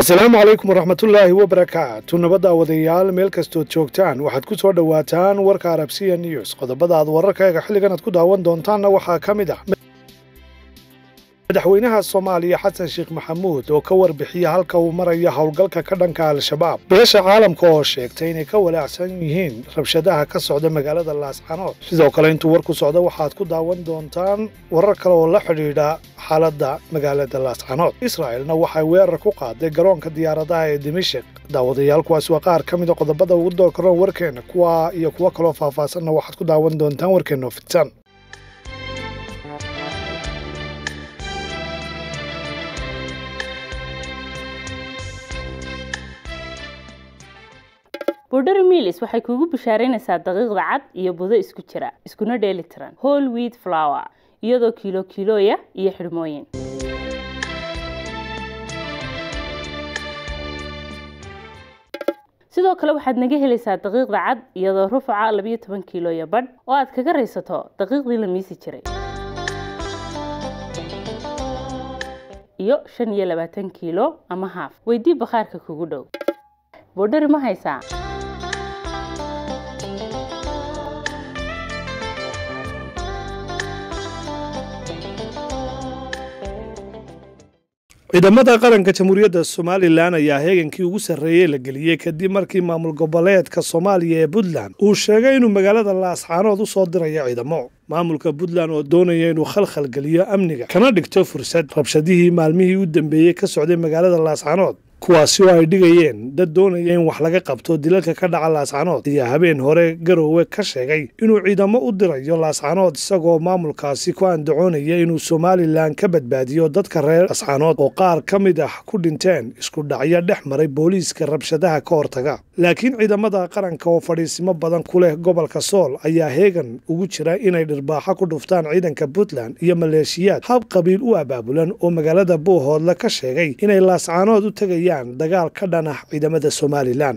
asalaamu calaykum waraxmatullaahi wabarakaatu nabad aawadayaal meel kastood joogtaan waxaad ku soo dhowaataan warka arabsiya news qodobada aad xilligan aad ku daawan doontaanna waxaa ka mid ah madaxweynaha soomaaliya xasan sheekh maxamuud oo ka warbixiya halka uu maraya howlgalka ka dhanka al-shabaab beesha caalamka oo sheegtay inay ka walaacsan yihiin rabshadaha ka socda magaalada laascanood sidoo kale intuu warku socda waxaad ku daawan doontaan warar kale oo la xidhiidha xaaladda magaalada laascanood israa'ilna waxay weerar ku qaaday garoonka diyaaradaha ee dimashik daawadayaal kuwaas waa qaar ka mida ah qodobada ugu doorkaroon warkeenna kuwa iyo kuwo kaloo faahfaahsanna waxaad ku daawan doontaan warkeenno fitan bordero milis waxay kuugu bishaaraynaysaa daqiiqda cad iyo budo isku jira iskuna dheeli tiran hol wit flower iyadoo kilo kiilooya iyo xidhmooyin sidoo kale waxaad naga helaysaa daqiiqda cad iyadoo rufuca labiyo toban kiilooya badh oo aad kaga raysato daqiiqdii la miisi jiray iyo shan iyo labaatan kilo ama haaf weydii bakhaarka kugu dhow borderi ma haysaa ciidamada qaranka jamhuuriyadda somalilan ayaa heegankii ugu sarreeyey la geliyey kadib markii maamul goboleedka soomaaliya ee puntland uu sheegay inuu magaalada laascaanood u soo dirayo ciidamo maamulka puntland oo doonaya inuu khalkhal geliyo amniga kana dhigto fursad rabshadihii maalmihii u dambeeyey ka socday magaalada laascaanood kuwaasi oo ay dhigayeen dad doonaya in wax laga qabto dilalka ka dhaca laascanood ayaa habeen hore garowe ka sheegay inuu ciidamo u dirayo laascanood isagoo maamulkaasi ku andacoonaya inuu somalilan ka badbaadiyo dadka reer laascanood oo qaar ka mid ah ku dhinteen isku dhacyo dhex maray booliiska rabshadaha ka hortaga laakiin ciidamada qaranka oo fadhiisimo badan ku leh gobolka sool ayaa heegan ugu jira inay dhirbaaxo ku dhuftaan ciidanka puntland iyo maleeshiyaad hab qabiil u abaabulan oo magaalada buuhoodle ka sheegay inay laascaanood u tegayaan dagaal ka dhanah ciidamada somalilan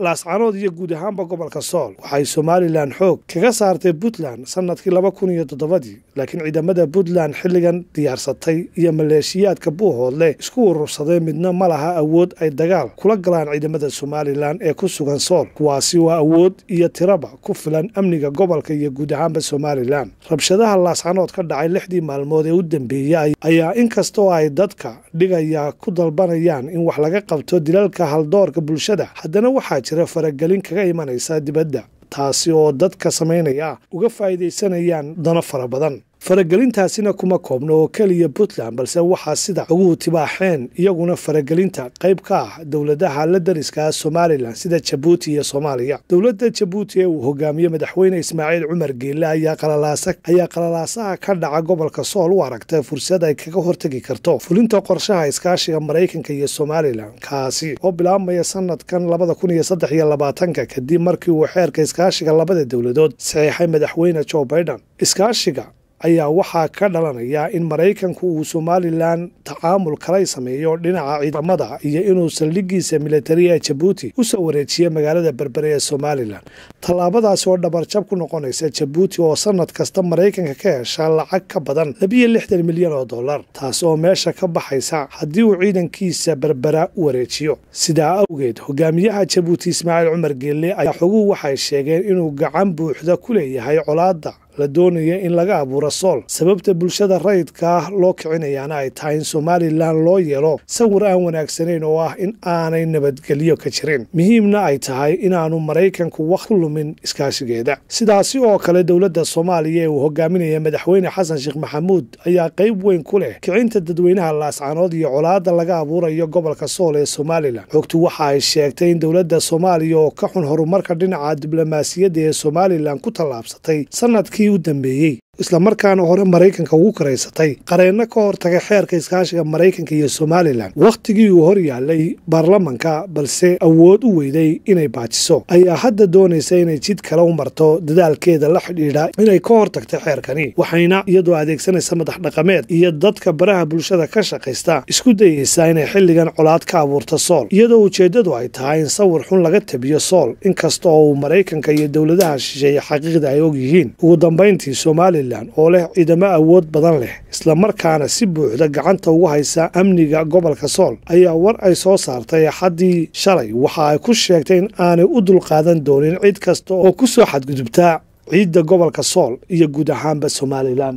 laascanood iyo guud ahaanba gobolka sool waxay somalilan xoog kaga saartay puntland sanadkii laba kun iyo toddobadii laakiin ciidamada puntland xilligan diyaarsatay iyo maleeshiyaadka buuhood leh isku urursadee midna ma laha awood ay dagaal kula galaan ciidamada somalilan ee ku sugan sool kuwaasi waa awood iyo tiraba ku filan amniga gobolka iyo guud ahaanba somalilan rabshadaha laascanood ka dhacay lixdii maalmood ee u dambeeyey ayaa inkastoo ay dadka dhigaya ku dalbanayaan in wax laga qabto dilalka haldoorka bulshada haddana waxaa jira faragelin kaga imanaysa dibadda taasi oo dadka samaynaya uga faa'iidaysanayaan dano fara badan faragelintaasina kuma koobno oo keliya puntland balse waxaa sida ugu tibaaxeen iyaguna faragelinta qayb ka ah dowladaha la dariska somalilan sida jabuuti iyo soomaaliya dowladda jabuuti ee uu hogaamiye madaxweyne ismaaciil cumar geelle ayaa qalalaasaha ka dhaca gobolka sool u aragta fursad ay kaga hortegi karto fulinta qorshaha iskaashiga maraykanka iyo somalilan kaasi oo bilaabmaya sanadkan labada kun iyo saddex iyo labaatanka kadib markii uu xeerka iskaashiga labada dowladood saxiixay madaxweyne jo baidan iskaashiga ayaa waxaa ka dhalanaya in maraykanku uu somalilan tacaamul kalay sameeyo dhinaca ciidamada iyo inuu saldhigiisa militari ee jabuuti usoo wareejiyo magaalada berbere ee somalilan tallaabadaasi oo dhabarjab ku noqonaysa jabuuti oo sanad kasta maraykanka ka hesha lacag ka badan labiyo lixdan milyan oo dollar taas oo meesha ka baxaysa haddii uu ciidankiisa berbera wareejiyo sidaa awgeed hogaamiyaha jabuuti ismaaciil cumar geelle ayaa xuguu waxay sheegeen inuu gacan buuxda ku leeyahay colaadda la doonaya in laga abuuro sool sababta bulshada rayidka ah loo kicinayaana ay tahay in somalilan loo yeelo sawir aan wanaagsanayn oo ah in aanay nabadgelyo ka jirin muhiimna ay tahay inaanu maraykanku wax lumin iskaashigeeda sidaasi oo kale dowladda soomaaliya ee uu hogaaminaya madaxweyne xasan sheekh maxamuud ayaa qayb weyn ku leh kicinta dadweynaha laascanood iyo colaadda laga abuurayo gobolka sool ee somalilan xogtu waxa ay sheegtay in dowladda soomaaliya oo ka xun horumarka dhinaca diblomaasiyadda ee somalilan ku tallaabsatay sanadkii kii dambeeyey islamarkaana hore maraykanka ugu karaysatay qareenno ka hortaga xeerka iskaashiga maraykanka iyo somalilan wakhtigii uu hor yaalay baarlamanka balse awood u weyday inay baajiso ayaa hadda doonaysa inay jid kale u marto dadaalkeeda la xidhiidha inay ka hortagta xeerkani waxayna iyadoo adeegsanaysa madax dhaqameed iyo dadka baraha bulshada ka shaqaysta isku dayaysaa inay xilligan colaad ka abuurta sool iyadoo ujeeddadu ay tahay in sawir xun laga tabiyo sool inkasta oo uu maraykanka iyo dowladaha shisheeye xaqiiqda ay og yihiin ugu dambayntii somalilan somalilan oo leh ciidamo awood badan leh isla markaana si buuxda gacanta ugu haysa amniga gobolka sool ayaa war ay soo saartay axaddii shalay waxa ay ku sheegtay in aanay u dulqaadan doonin cid kasta oo ku soo xadgudubta ciidda gobolka sool iyo guud ahaanba somalilan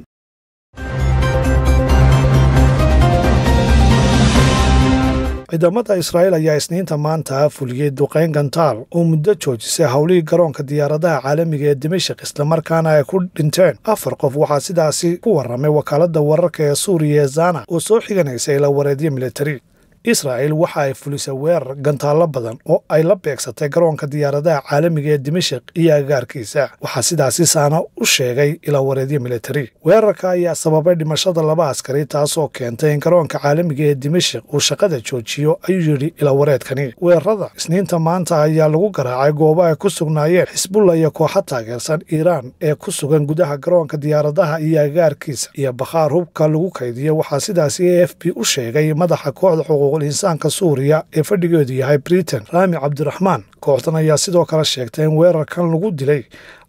ciidamada israa'iil ayaa isniinta maanta ah fuliyey duqeyn gantaal oo muddo joojisay howlihii garoonka diyaaradaha caalamiga ee dimashik islamarkaana ay ku dhinteen afar qof waxaa sidaasi ku warramay wakaaladda wararka ee suuriya ee zana oo soo xiganaysa ila wareedyo militari israel waxa ay fulisay weerar gantaallo badan oo ay la beegsatay garoonka diyaaradaha caalamiga ee dimashik iyo agaarkiisa waxaa sidaasi saana u sheegay ilaa wareedyo militari weerarka ayaa sababay dhimashada laba askari taasoo keentay in garoonka caalamiga ee dimashik uu shaqada joojiyo ayuu yidhi ilaa wareedkani weerarada isniinta maanta ayaa lagu garaacay goobo ay ku sugnaayeen xisbulla iyo kooxo taageersan iiraan ee ku sugan gudaha garoonka diyaaradaha iyo agaarkiisa iyo bakhaar hubka lagu kaydiyo waxaa sidaasi a f b u sheegay madaxa kooxda xuquuq boqol insaanka suuriya ee fadhigeedu yahay britain raami cabdiraxmaan kooxdan ayaa sidoo kale sheegtay in weerarkan lagu dilay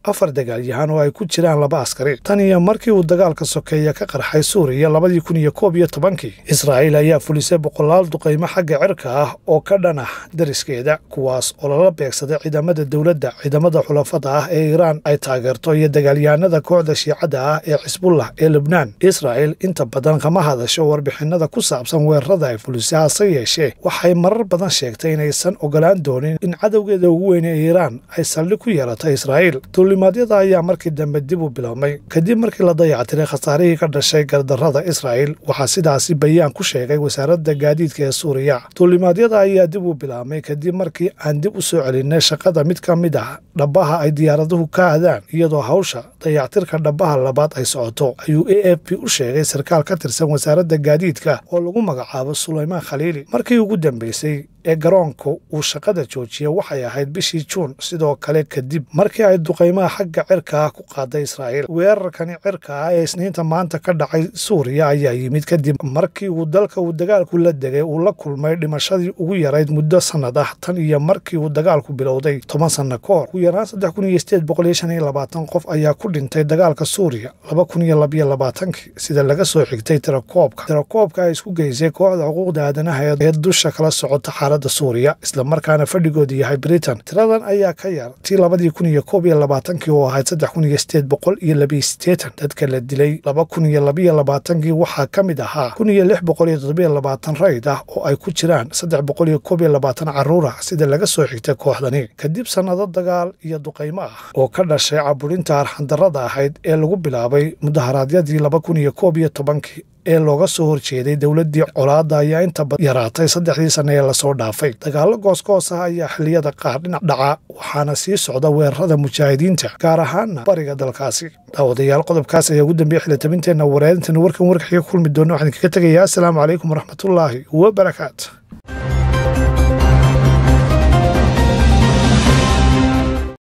afar dagaalyahaan oo ay ku jiraan laba askari tan iyo markii uu dagaalka sokeeya ka qarxay suuriya labadii kun iyo koob iyo tobankii israa'iil ayaa fulisay boqolaal duqeymo xagga cirka ah oo ka dhan ah dariskeeda kuwaas oo lala beegsaday ciidamada dowladda ciidamada xulafada ah ee iiraan ay taageerto iyo dagaalyahanada kooxda shiicadda ah ee xisbullah ee lebnaan israa'iil inta badan kama hadasho warbixinada ku saabsan weerarada ay fulisay hase yeeshee waxay marar badan sheegtay inaysan ogolaan doonin in cadowgeeda ugu weyne ee iiraan ay saldhig ku yeelato israa'iil duulimaadyada ayaa markii dambe dib u biloobmay kadib markii la dayactiray khasaarihii ka dhashay gardarrada israa'el waxaa sidaasi bayaan ku sheegay wasaaradda gaadiidka ee suuriya duulimaadyada ayaa dib u bilaabmay kadib markii aan dib u soo celinay shaqada mid ka mid ah dhabbaha ay diyaaraduhu ka aadaan iyadoo hawsha dayactirka dhabbaha labaad ay socoto ayuu a f b u sheegay sarkaal ka tirsan wasaaradda gaadiidka oo lagu magacaabo sulaymaan khaliili markii ugu dambeysay ee garoonka uu shaqada joojiya waxay ahayd bishii juun sidoo kale kadib markii ay duqaymaha xagga cirka ah ku qaaday israa'iil weerarkani cirka ah ee isniinta maanta ka dhacay suuriya ayaa yimid kadib markii uu dalka uu dagaalku la degay uu la kulmay dhimashadii ugu yarayd muddo sannad ah tan iyo markii uu dagaalku bilowday toban sanna ka hor ugu yaraan saddex kun iyo sideed boqol iyo shan iyo labaatan qof ayaa ku dhintay dagaalka suuriya laba kun iyo labiyo labaatankii sida laga soo xigtay tirakoobka tirakoobka ay isku geysay kooxda xuquuqda aadanaha ee dusha kala socota xaaladda suuriya islamarkaana fadhigoodu yahay britain tiradan ayaa ka yar tii labadii kun iyo koob iyo labaatankii oo ahayd saddex kun iyo sideed boqol iyo labiyo sideetan dadka la dilay laba kun iyo labiyo labaatankii waxaa ka mid ahaa kun iyo lix boqol iyo toddobiyo labaatan rayd ah oo ay ku jiraan saddex boqol iyo koob iyo labaatan carruur ah sida laga soo xigtay kooxdani kadib sannado dagaal iyo duqaymo ah oo ka dhashay caburinta arxandara darada ahayd ee lagu bilaabay mudaharaadyadii laba kun iyo koob iyo tobankii ee looga soo horjeeday dowladdii colaadda ayaa inta yaraatay saddexdii sanne ee lasoo dhaafay dagaallo goosgoos ah ayaa xilliyada qaar dhinac dhaca waxaana sii socda weerarada mujaahidiinta gaar ahaana bariga dalkaasi daawadayaal qodobkaas ayaa ugu dambeeyey xilitabinteenna wareerintan warkan warkaxiga kulmi doona waxaan kaga tegayaa asalaamu calaykum waraxmatullaahi wabarakaatu